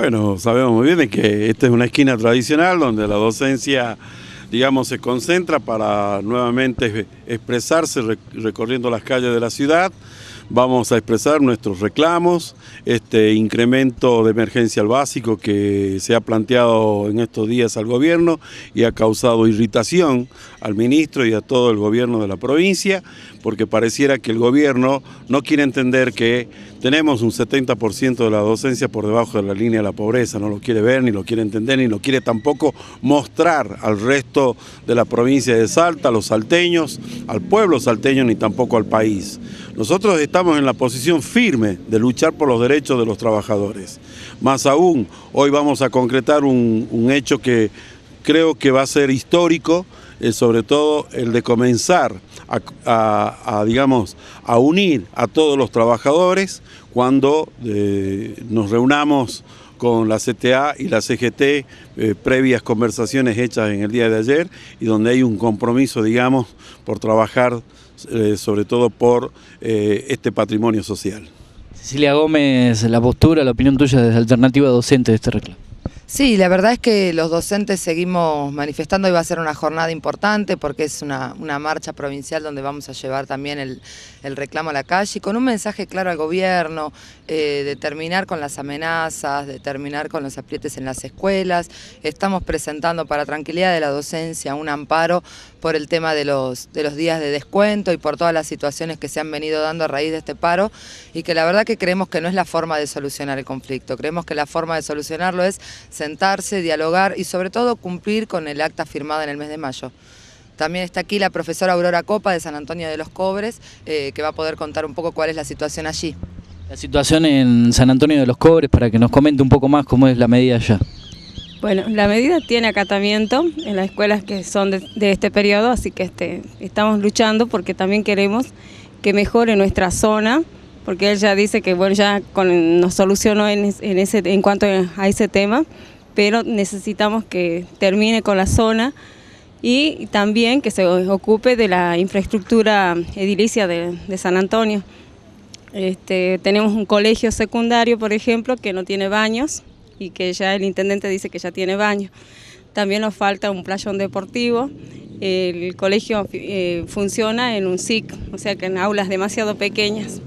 Bueno, sabemos muy bien que esta es una esquina tradicional donde la docencia, digamos, se concentra para nuevamente expresarse recorriendo las calles de la ciudad vamos a expresar nuestros reclamos, este incremento de emergencia al básico que se ha planteado en estos días al gobierno y ha causado irritación al ministro y a todo el gobierno de la provincia, porque pareciera que el gobierno no quiere entender que tenemos un 70% de la docencia por debajo de la línea de la pobreza, no lo quiere ver, ni lo quiere entender, ni lo quiere tampoco mostrar al resto de la provincia de Salta, a los salteños, al pueblo salteño, ni tampoco al país. Nosotros estamos en la posición firme de luchar por los derechos de los trabajadores. Más aún, hoy vamos a concretar un, hecho que creo que va a ser histórico, eh, sobre todo el de comenzar a, digamos, a unir a todos los trabajadores cuando eh, nos reunamos con la CTA y la CGT, eh, previas conversaciones hechas en el día de ayer y donde hay un compromiso, digamos, por trabajar eh, sobre todo por eh, este patrimonio social. Cecilia Gómez, la postura, la opinión tuya desde Alternativa Docente de este reclamo. Sí, la verdad es que los docentes seguimos manifestando y va a ser una jornada importante porque es una, marcha provincial donde vamos a llevar también el, reclamo a la calle y con un mensaje claro al gobierno eh, de terminar con las amenazas, de terminar con los aprietes en las escuelas. Estamos presentando para tranquilidad de la docencia un amparo por el tema de los, de los días de descuento y por todas las situaciones que se han venido dando a raíz de este paro y que la verdad que creemos que no es la forma de solucionar el conflicto, creemos que la forma de solucionarlo es sentarse, dialogar y sobre todo cumplir con el acta firmada en el mes de mayo. También está aquí la profesora Aurora Copa de San Antonio de los Cobres, eh, que va a poder contar un poco cuál es la situación allí. La situación en San Antonio de los Cobres, para que nos comente un poco más cómo es la medida allá. Bueno, la medida tiene acatamiento en las escuelas que son de, este periodo, así que este, estamos luchando porque también queremos que mejore nuestra zona, porque él ya dice que bueno ya nos solucionó en, ese, en cuanto a ese tema, pero necesitamos que termine con la zona y también que se ocupe de la infraestructura edilicia de, San Antonio. Este, tenemos un colegio secundario, por ejemplo, que no tiene baños, y que ya el intendente dice que ya tiene baño. También nos falta un playón deportivo. El colegio eh, funciona en un SIC, o sea que en aulas demasiado pequeñas.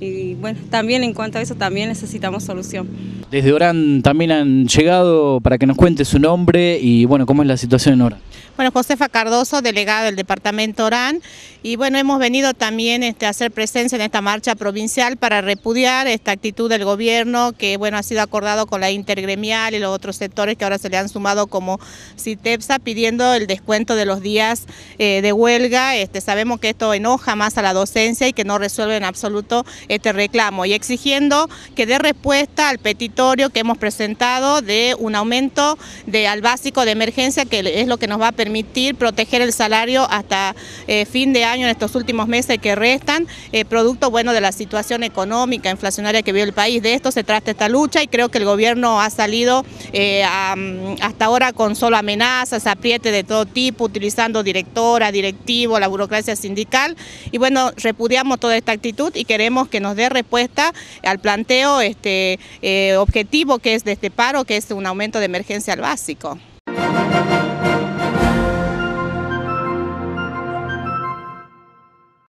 Y bueno, también en cuanto a eso también necesitamos solución. Desde Orán también han llegado para que nos cuente su nombre y bueno, cómo es la situación en Orán. Bueno, Josefa Cardoso, delegado del departamento Orán, y bueno, hemos venido también este, a hacer presencia en esta marcha provincial para repudiar esta actitud del gobierno que bueno, ha sido acordado con la intergremial y los otros sectores que ahora se le han sumado como CITEPSA pidiendo el descuento de los días eh, de huelga. Este, sabemos que esto enoja más a la docencia y que no resuelve en absoluto este reclamo y exigiendo que dé respuesta al petitorio que hemos presentado de un aumento de, al básico de emergencia, que es lo que nos va a permitir proteger el salario hasta eh, fin de año, en estos últimos meses que restan, eh, producto bueno de la situación económica, inflacionaria que vive el país. De esto se trata esta lucha y creo que el gobierno ha salido eh, mm, hasta ahora con solo amenazas, apriete de todo tipo, utilizando directora, directivo, la burocracia sindical. Y bueno, repudiamos toda esta actitud y queremos que nos dé respuesta al planteo este, eh, objetivo que es de este paro, que es un aumento de emergencia al básico.